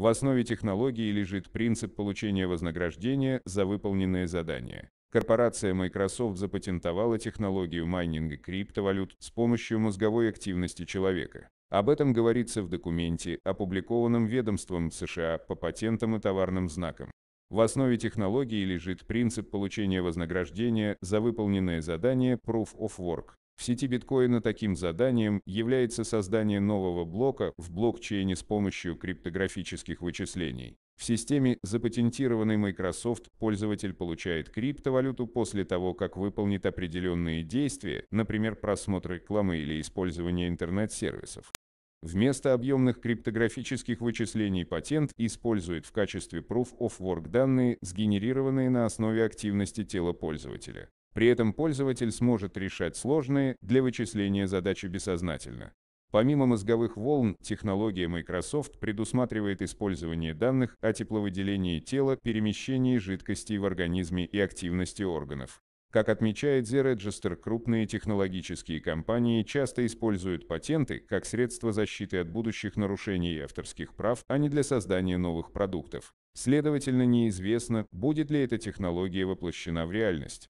В основе технологии лежит принцип получения вознаграждения за выполненные задания. Корпорация Microsoft запатентовала технологию майнинга криптовалют с помощью мозговой активности человека. Об этом говорится в документе, опубликованном ведомством США по патентам и товарным знакам. В основе технологии лежит принцип получения вознаграждения за выполненные задания Proof of Work. В сети биткоина таким заданием является создание нового блока в блокчейне с помощью криптографических вычислений. В системе, запатентированной Microsoft, пользователь получает криптовалюту после того, как выполнит определенные действия, например, просмотр рекламы или использование интернет-сервисов. Вместо объемных криптографических вычислений патент использует в качестве Proof of Work данные, сгенерированные на основе активности тела пользователя. При этом пользователь сможет решать сложные для вычисления задачи бессознательно. Помимо мозговых волн, технология Microsoft предусматривает использование данных о тепловыделении тела, перемещении жидкостей в организме и активности органов. Как отмечает The Register, крупные технологические компании часто используют патенты как средство защиты от будущих нарушений авторских прав, а не для создания новых продуктов. Следовательно, неизвестно, будет ли эта технология воплощена в реальность.